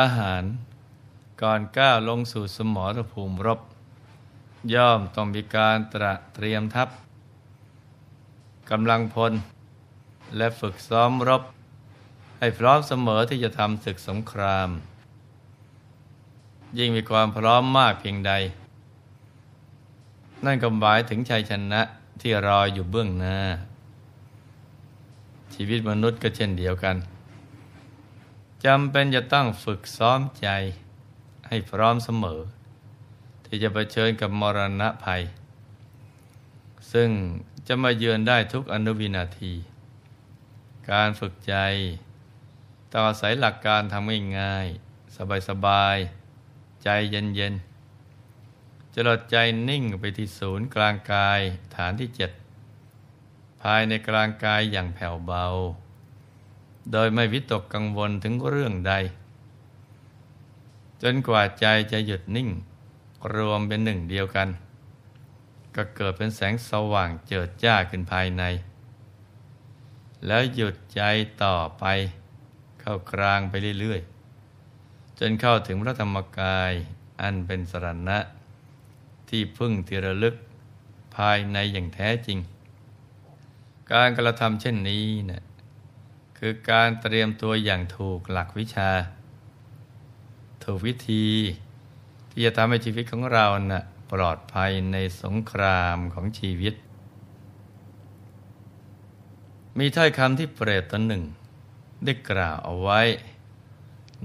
ทหารก่อนก้าวลงสู่สมรภูมิรบ ย่อมต้องมีการตระเตรียมทัพกำลังพลและฝึกซ้อมรบ ให้พร้อมเสมอที่จะทำศึกสงคราม ยิ่งมีความพร้อมมากเพียงใด นั่นก็หมายถึงชัยชนะที่รออยู่เบื้องหน้า ชีวิตมนุษย์ก็เช่นเดียวกันจำเป็นจะต้องฝึกซ้อมใจ ให้พร้อมเสมอ ที่จะะเผชิญกับมรณะภัย ซึ่งจะมาเยือนได้ทุกอนุวินาที การฝึกใจต่อสายหลักการทำง่ายๆสบายๆใจเย็นๆจลดใจนิ่งไปที่ศูนย์กลางกายฐานที่เจ็ดภายในกลางกายอย่างแผ่วเบาโดยไม่วิตกกังวลถึงเรื่องใด จนกว่าใจจะหยุดนิ่ง รวมเป็นหนึ่งเดียวกัน ก็เกิดเป็นแสงสว่างเจิดจ้าขึ้นภายใน แล้วหยุดใจต่อไปเข้ากลางไปเรื่อย ๆ จนเข้าถึงพระธรรมกายอันเป็นสรณะ ที่พึ่งที่ระลึกภายในอย่างแท้จริง การกระทำเช่นนี้เนะี่ยคือการเตรียมตัวอย่างถูกหลักวิชา ถูกวิธี ที่จะทำให้ชีวิตของเรานะ่ะปลอดภัยในสงครามของชีวิต มีถ้อยคำที่เปรตตนหนึ่ง ได้กล่าวเอาไว้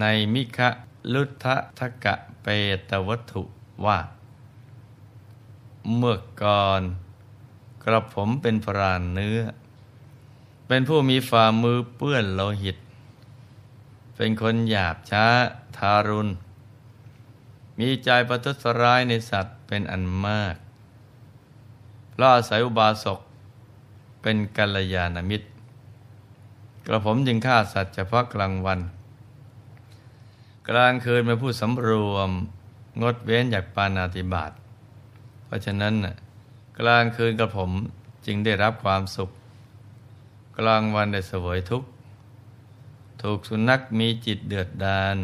ในมิคะลุทะทะกะเปตวัตถุว่า เมื่อก่อน กระผมเป็นพรานเนื้อเป็นผู้มีฝ่ามือเปื้อนโลหิต เป็นคนหยาบช้าทารุณ มีใจประทุษร้ายในสัตว์เป็นอันมาก ล่าสายอุบาสก เป็นกัลยาณมิตร กระผมจึงฆ่าสัตว์เฉพาะกลางวัน กลางคืนเป็นผู้สำรวม งดเว้นจากปานาติบาต เพราะฉะนั้น กลางคืนกระผมจึงได้รับความสุขกลางวันได้เสวยทุกข์ ถูกสุนัขมีจิตเดือดดาล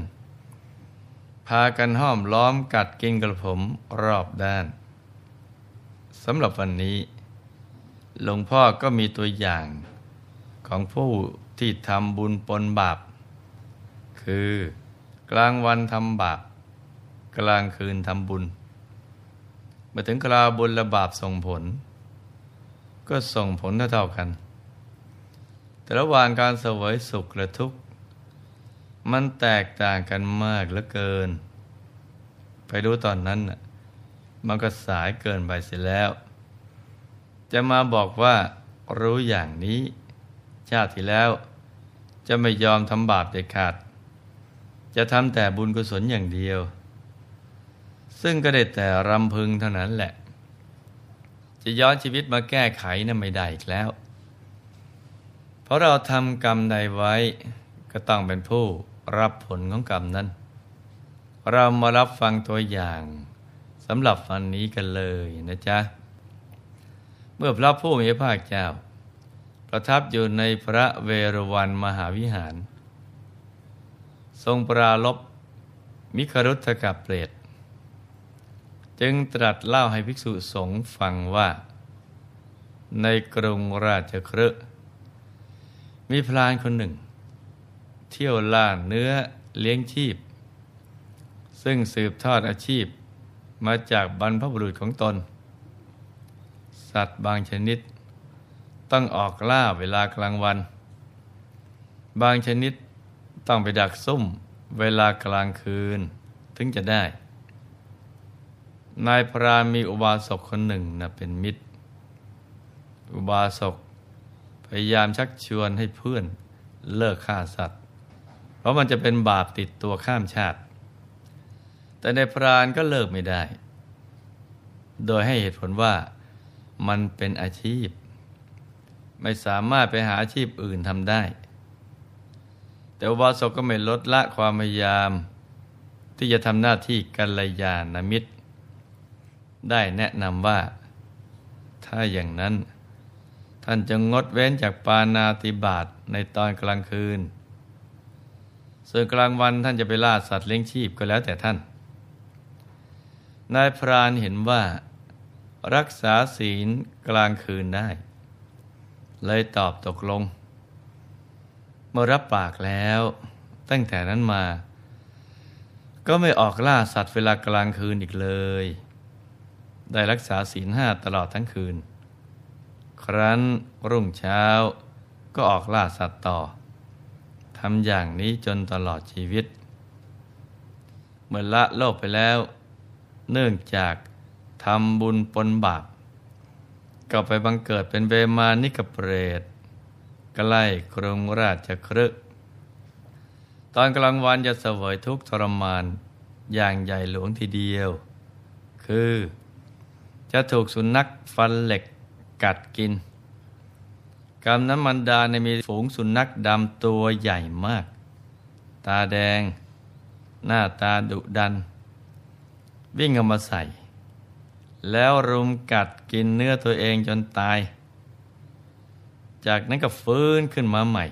พากันห้อมล้อมกัดกินกระผมรอบด้าน สำหรับวันนี้หลวงพ่อก็มีตัวอย่างของผู้ที่ทำบุญปนบาป คือกลางวันทำบาป กลางคืนทำบุญ มาถึงคราบุญและบาปส่งผล ก็ส่งผลเท่าๆกันแต่ระหว่างการเสวยสุขและทุกข์ มันแตกต่างกันมากเหลือเกิน ไปดูตอนนั้นมันก็สายเกินไปเสียแล้ว จะมาบอกว่า รู้อย่างนี้ ชาติที่แล้ว จะไม่ยอมทำบาปเด็ดขาด จะทำแต่บุญกุศลอย่างเดียว ซึ่งก็ได้แต่รำพึงเท่านั้นแหละ จะย้อนชีวิตมาแก้ไขนะ่ะไม่ได้อีกแล้วราะเราทำกรรมใดไว้ ก็ต้องเป็นผู้รับผลของกรรมนั้น เรามารับฟังตัวอย่างสำหรับวันนี้กันเลยนะจ๊ะ เมื่อพระผู้มีพระเจ้า ประทับอยู่ในพระเวรวันมหาวิหาร ทรงปราลบมิครุธกับเปรต จึงตรัสเล่าให้ภิกษุสงฆ์ฟังว่า ในกรุงราชครืมีพรานคนหนึ่ง เที่ยวล่าเนื้อเลี้ยงชีพ ซึ่งสืบทอดอาชีพมาจากบรรพบุรุษของตน สัตว์บางชนิดต้องออกล่าเวลากลางวัน บางชนิดต้องไปดักซุ่มเวลากลางคืนถึงจะได้ นายพรานมีอุบาสกคนหนึ่งนะเป็นมิตร อุบาสกพยายามชักชวนให้เพื่อนเลิกฆ่าสัตว์ เพราะมันจะเป็นบาปติดตัวข้ามชาติ แต่ในพรานก็เลิกไม่ได้ โดยให้เหตุผลว่ามันเป็นอาชีพ ไม่สามารถไปหาอาชีพอื่นทำได้ แต่วบาสก็ไม่ลดละความพยายาม ที่จะทำหน้าที่กัลยาณมิตร ได้แนะนำว่าถ้าอย่างนั้นท่านจะงดเว้นจากปานาติบาตในตอนกลางคืนส่วนกลางวันท่านจะไปล่าสัตว์เลี้ยงชีพก็แล้วแต่ท่าน นายพรานเห็นว่า รักษาศีลกลางคืนได้ เลยตอบตกลง เมื่อรับปากแล้ว ตั้งแต่นั้นมา ก็ไม่ออกล่าสัตว์เวลากลางคืนอีกเลย ได้รักษาศีลห้าตลอดทั้งคืนครั้นรุ่งเช้าก็ออกล่าสัตว์ต่อทำอย่างนี้จนตลอดชีวิต เมื่อละโลกไปแล้ว เนื่องจากทำบุญปนบาปก็ไปบังเกิดเป็นเวมานิกเปรตใกล้กรุงราชครึก ตอนกลางวัน จะเสวยทุกทรมานอย่างใหญ่หลวงทีเดียว คือ จะถูกสุนัขฟันเหล็กกัดกินกำน้ำมันดาในมีฝูงสุนัขดำตัวใหญ่มาก ตาแดง หน้าตาดุดัน วิ่งเข้ามาใส่ แล้วรุมกัดกินเนื้อตัวเองจนตาย จากนั้นก็ฟื้นขึ้นมาใหม่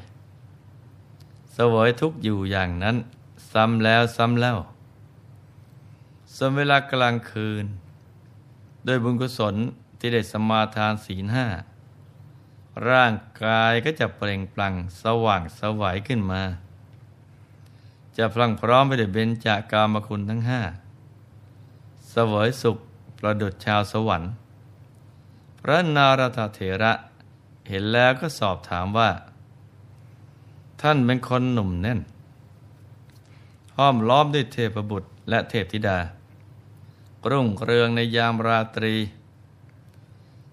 สวยทุกอยู่อย่างนั้น ซ้ำแล้วซ้ำแล้วสมเวลากลางคืนโดยบุญกุศลที่ได้สมาทานศีลห้า ร่างกายก็จะเปล่งปลั่งสว่างสวัยขึ้นมา จะพลังพร้อมไปด้วยเบญจากามคุณทั้งห้าสวยสุขประดุจชาวสวรรค์ พระนารธเถระเห็นแล้วก็สอบถามว่า ท่านเป็นคนหนุ่มแน่น ห้อมล้อมด้วยเทพบุตรและเทพธิดารุ่งเรืองในยามราตรี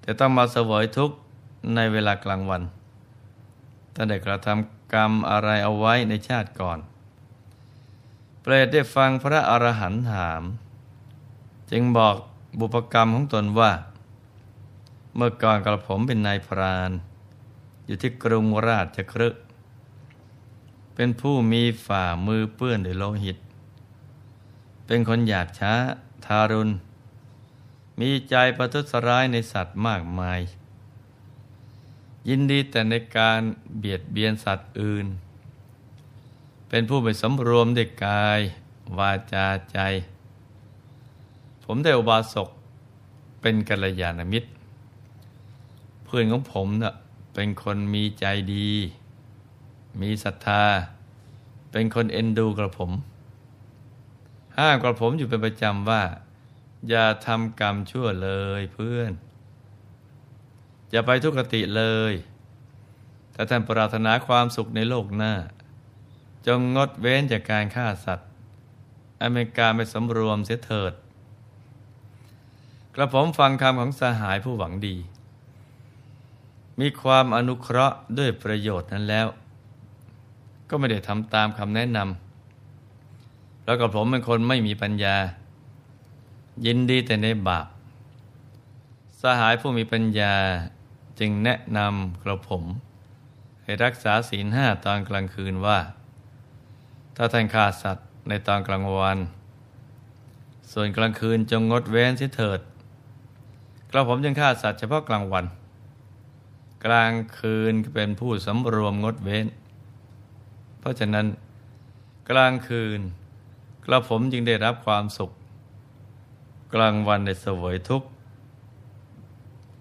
จะต้องมาเสวยทุกข์ในเวลากลางวันถ้าได้กระทำกรรมอะไรเอาไว้ในชาติก่อน เปรตได้ฟังพระอรหันต์ถาม จึงบอกบุพกรรมของตนว่า เมื่อก่อนกระผมเป็นนายพราน อยู่ที่กรุงราชครึก เป็นผู้มีฝ่ามือเปื้อนด้วยโลหิต เป็นคนหยาบช้าทารุณมีใจประทุษร้ายในสัตว์มากมาย ยินดีแต่ในการเบียดเบียนสัตว์อื่น เป็นผู้ไปสำรวมด็กกายวาจาใจ ผมได้อุบาสก เป็นกัลยาณมิตร เพื่อนของผมเนะ่ะเป็นคนมีใจดี มีศรัทธา เป็นคนเอ็น ดูกระผม ห้ามกระผมอยู่เป็นประจำว่าอย่าทำกรรมชั่วเลยเพื่อนอย่าไปทุกขติเลย ถ้าท่านปรารถนาความสุขในโลกหน้า จงงดเว้นจากการฆ่าสัตว์ อเมริกาไม่สำรวมเสียเถิดกระผมฟังคำของสหายผู้หวังดี มีความอนุเคราะห์ด้วยประโยชน์นั้นแล้ว ก็ไม่ได้ทำตามคำแนะนำแล้วกับผมเป็นคนไม่มีปัญญายินดีแต่ในบาปสหายผู้มีปัญญาจึงแนะนำกระผม ให้รักษาศีลห้าตอนกลางคืนว่า ถ้าท่านฆ่าสัตว์ในตอนกลางวันส่วนกลางคืนจงงดเว้นเสียเถิดกระผมจึงฆ่าสัตว์เฉพาะกลางวัน กลางคืนเป็นผู้สำรวมงดเว้น เพราะฉะนั้นกลางคืนกระผมจึงได้รับความสุขกลางวันในเสวยทุกข์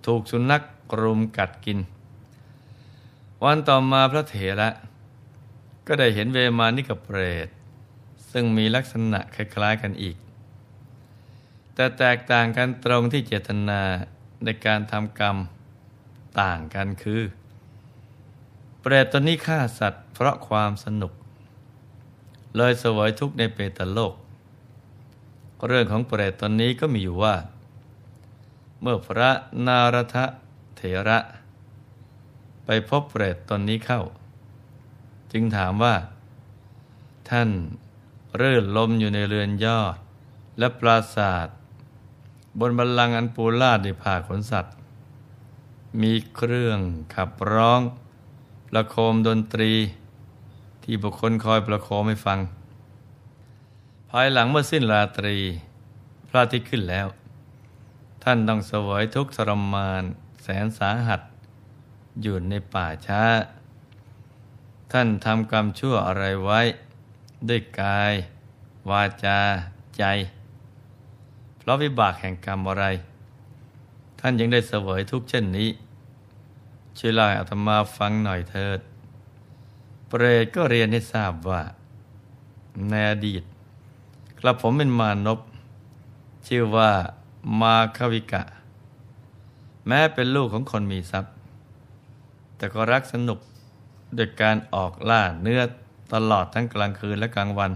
ถูกสุนัขกรุมกัดกิน วันต่อมาพระเถระก็ได้เห็นเวมานิกับเปรต ซึ่งมีลักษณะคล้ายๆกันอีก แต่แตกต่างกันตรงที่เจตนาในการทำกรรมต่างกันคือ เปรตตนนี้ฆ่าสัตว์เพราะความสนุก เลยเสวยทุกข์ในเปตโลกเรื่องของเปรตตนนี้ก็มีอยู่ว่า เมื่อพระนารทะเถระ ไปพบเปรตตนนี้เข้า จึงถามว่า ท่านเรื่นลมอยู่ในเรือนยอด และปราศาสตร์บนบัลลังก์อันปูลาดในผ่าขนสัตว์ มีเครื่องขับร้อง ประโคมดนตรี ที่บุคคลคอยประโคมให้ฟังภายหลังเมื่อสิ้นราตรี พระอาทิตย์ขึ้นแล้ว ท่านต้องเสวยทุกทรมานแสนสาหัส อยู่ในป่าช้า ท่านทำกรรมชั่วอะไรไว้ด้วยกาย วาจาใจ เพราะวิบากแห่งกรรมอะไร ท่านยังได้เสวยทุกเช่นนี้ช่วยเล่ายอาตมาฟังหน่อยเถิด เปรตก็เรียนให้ทราบว่า ในอดีตกระผมเป็นมานพชื่อว่ามาควิกะ แม้เป็นลูกของคนมีทรัพย์ แต่ก็รักสนุกโดยการออกล่าเนื้อตลอดทั้งกลางคืนและกลางวัน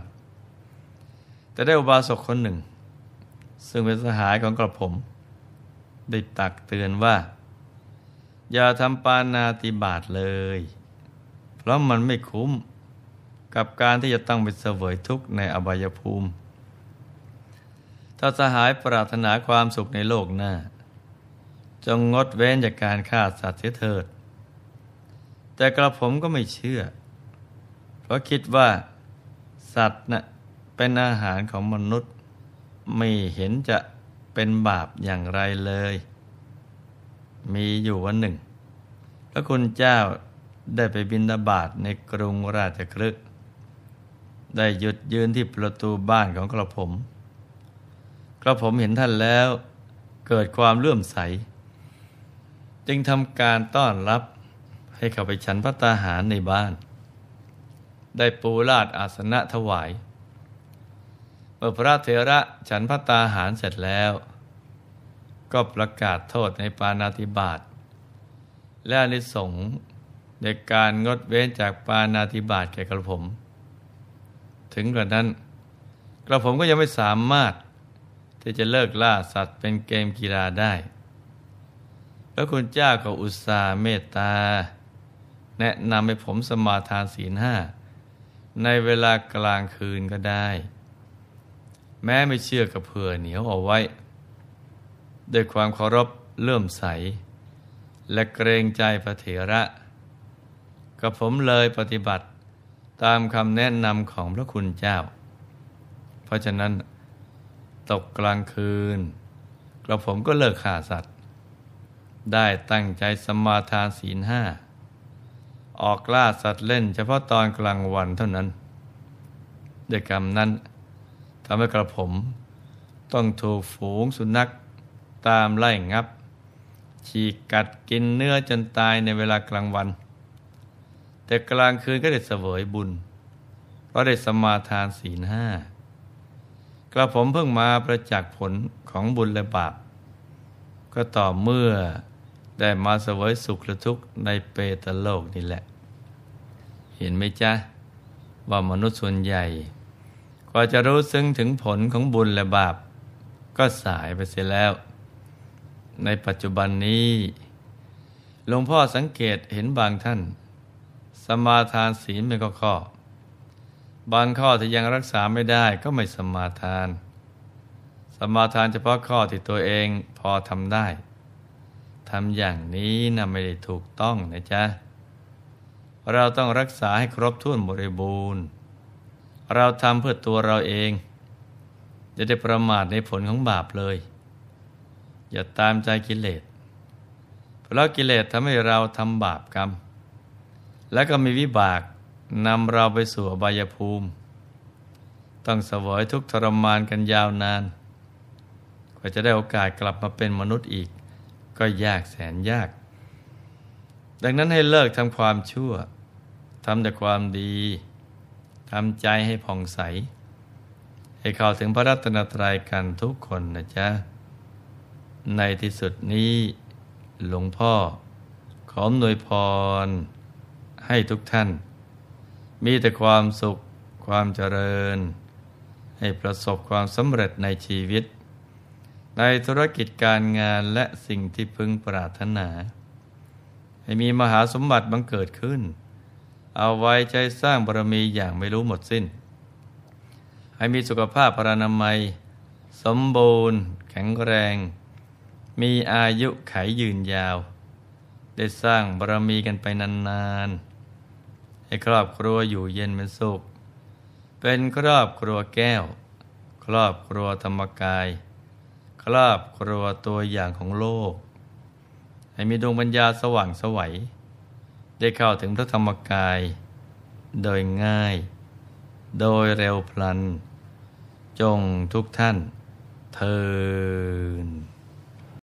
แต่ได้อุบาสกคนหนึ่ง ซึ่งเป็นสหายของกระผม ได้ตักเตือนว่า อย่าทำปานาติบาตเลย เพราะมันไม่คุ้มกับการที่จะต้องไปเสวยทุกข์ในอบายภูมิถ้าสหายปรารถนาความสุขในโลกหน้า จงงดเว้นจากการฆ่าสัตว์เสียเถิด แต่กระผมก็ไม่เชื่อ เพราะคิดว่าสัตว์นะ่ะเป็นอาหารของมนุษย์ ไม่เห็นจะเป็นบาปอย่างไรเลย มีอยู่วันหนึ่งพระคุณเจ้าได้ไปบินดาบาตในกรุงราชคฤึกได้หยุดยืนที่ประตูบ้านของกระผมกระผมเห็นท่านแล้วเกิดความเลื่อมใส จึงทำการต้อนรับให้เข้าไปฉันพระตาหารในบ้าน ได้ปูราดอาสนะถวายเมื่อพระเถระฉันพระตาหารเสร็จแล้ว ก็ประกาศโทษในปานาติบาตและอนิสงส์ในการงดเว้นจากปานาติบาตแก่กระผม ถึงกระนั้น กระผมก็ยังไม่สามารถที่จะเลิกล่าสัตว์เป็นเกมกีฬาได้ พระคุณเจ้าก็อุตส่าห์เมตตา แนะนำให้ผมสมาทานศีลห้า ในเวลากลางคืนก็ได้ แม้ไม่เชื่อกับเผื่อเหนียวเอาไว้ ด้วยความเคารพเลื่อมใส และเกรงใจพระเถระกับผมเลยปฏิบัติตามคำแนะนำของพระคุณเจ้า เพราะฉะนั้นตกกลางคืน กระผมก็เลิกฆ่าสัตว์ ได้ตั้งใจสมาทานศีลห้าออกล่าสัตว์เล่นเฉพาะตอนกลางวันเท่านั้นด้วยกรรมนั้นทำให้กระผมต้องถูกฝูงสุนัขตามไล่งับ ฉีกกัดกินเนื้อจนตายในเวลากลางวัน แต่กลางคืนก็ได้เสวยบุญเพราะได้สมาทานศีลห้ากระผมเพิ่งมาประจักษ์ผลของบุญและบาป ก็ต่อเมื่อได้มาเสวยสุขและทุกข์ในเปตโลกนี่แหละ เห็นไหมจ๊ะว่ามนุษย์ส่วนใหญ่กว่าจะรู้ซึ้งถึงผลของบุญและบาป ก็สายไปเสียแล้ว ในปัจจุบันนี้หลวงพ่อสังเกตเห็นบางท่าน สมาทานศีลไม่ก็ข้อบางข้อที่ยังรักษาไม่ได้ก็ไม่สมาทาน สมาทานเฉพาะข้อที่ตัวเองพอทำได้ทำอย่างนี้นะไม่ได้ถูกต้องนะจ๊ะ เราต้องรักษาให้ครบถ้วนบริบูรณ์ เราทำเพื่อตัวเราเองจะได้ประมาทในผลของบาปเลย อย่าตามใจกิเลส เพราะกิเลสทำให้เราทำบาปกรรม แล้วก็มีวิบากนำเราไปสู่อบายภูมิ ต้องเสวยทุกทรมานกันยาวนาน กว่าจะได้โอกาสกลับมาเป็นมนุษย์อีก ก็ยากแสนยาก ดังนั้นให้เลิกทำความชั่ว ทำแต่ความดี ทำใจให้ผ่องใส ให้เข้าถึงพระรัตนตรัยกันทุกคนนะจ๊ะ ในที่สุดนี้หลวงพ่อขออนวยพร ให้ทุกท่านมีแต่ความสุขความเจริญ ให้ประสบความสำเร็จในชีวิต ในธุรกิจการงานและสิ่งที่พึงปรารถนา ให้มีมหาสมบัติบังเกิดขึ้น เอาไว้ใจสร้างบารมีอย่างไม่รู้หมดสิ้น ให้มีสุขภาพพรานามัย สมบูรณ์ แข็งแรง มีอายุไขยืนยาว ได้สร้างบารมีกันไปนาน ๆให้ครอบครัวอยู่เย็นเป็นสุข เป็นครอบครัวแก้ว ครอบครัวธรรมกาย ครอบครัวตัวอย่างของโลก ให้มีดวงปัญญาสว่างสวัย ได้เข้าถึงพระธรรมกาย โดยง่าย โดยเร็วพลัน จงทุกท่านเทิน